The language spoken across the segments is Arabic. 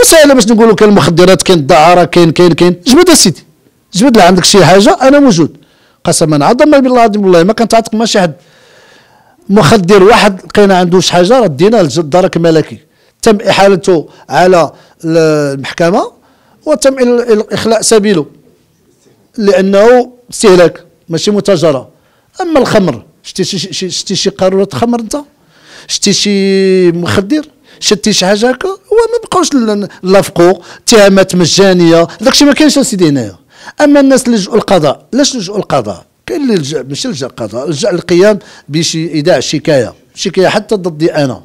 مساله باش نقولوا كاين المخدرات كاين الدعاره كاين كاين كاين جبد سيدي جبد لا عندك شي حاجه انا موجود قسما عظما بالله العظيم والله ما كنتعاطف ما شي حد مخدر واحد لقينا عنده شي حاجه ردينا للدرك الملكي تم احالته على المحكمه وتم اخلاء سبيله لانه استهلاك ماشي متاجره اما الخمر شتي شي شتي شي قاروره خمر انت شتي شي مخدر شتي شي حاجه هكا هو ما بقاوش لافقوا اتهامات مجانيه داكشي ما كاينش اسيدي هنايا اما الناس اللي لجؤوا القضاء علاش لجؤوا القضاء كاين اللي لجا ماشي لجا القضاء لجا القيام بشي شكايه شكايه حتى ضدي انا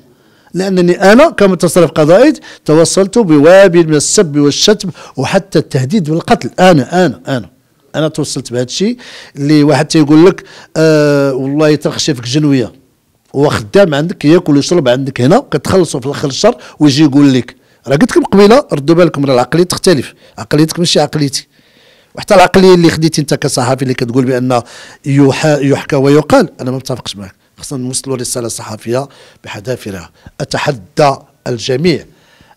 لانني انا كمتصرف قضائي توصلت بوابل من السب والشتم وحتى التهديد بالقتل انا انا انا انا توصلت بهذا الشيء اللي واحد تيقول لك آه والله ترخشي فيك جنويه وخدام عندك ياكل ويشرب عندك هنا كتخلصوا في الاخر الشهر ويجي يقول لك راه قلت لكم قبيله ردوا بالكم راه العقليه تختلف عقليتك ماشي عقليتي وحتى العقليه اللي خديتي انت كصحفي اللي كتقول بان يحكى ويقال انا ما متفقش معك خصنا نوصلوا رساله صحفيه بحذافيرها اتحدى الجميع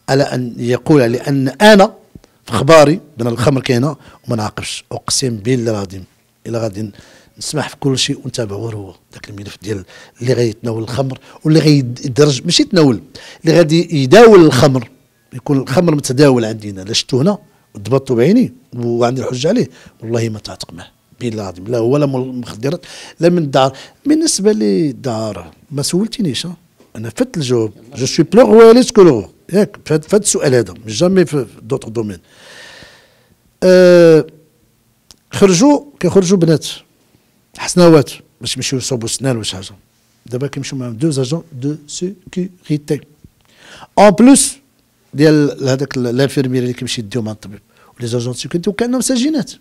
على ان يقول لان انا في اخباري بان الخمر كاينه وما نعاقبش اقسم بالله العظيم الى غادي نسمح في كل شيء ونتابع غير هو ذاك الملف ديال اللي غيتناول الخمر واللي غيدرج ماشي يتناول اللي غادي يداول الخمر يكون الخمر متداول عندنا لا شفتو هنا وضبطتو بعيني وعندي الحجه عليه والله ما تعتق معه بالله العظيم لا هو لا مخدرات لا من الدار بالنسبه للدار ما سولتنيش انا فت الجواب جو سوي بلو رواليست كو ياك في هذا السؤال هذا جامي في دوطر دومين أه خرجوا كيخرجوا بنات حسناوات باش يمشيو يصوبوا سنان واش حاجه دابا كيمشيو معاهم دو زاجون دو سيكوريتي اون بلوس ديال هذاك الانفيرمير اللي كيمشي يديو مع الطبيب ولي زاجون سيكوريتي وكانهم سجينات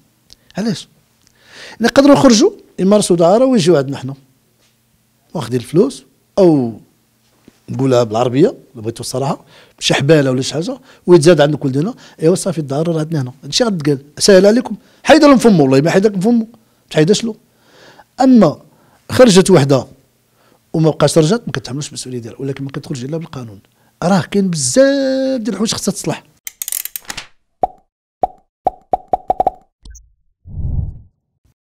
علاش نقدروا يخرجوا يمارسوا دعاره ويجيو عندنا حنا واخدين الفلوس او نقولها بالعربيه بغيتو الصراحه شي حباله ولا شي حاجه ويتزاد عندك ولدنا ايوا صافي راه عندنا هنا هادشي غتقال سهل عليكم حيد لهم فمو والله ما حيد لكم فمو ما تحيداش له اما خرجت وحده وما بقاش رجعت ما كتحملش المسؤوليه ديالها ولكن ما كتخرج الا بالقانون راه كاين بزاف ديال الحوايج خصها تصلح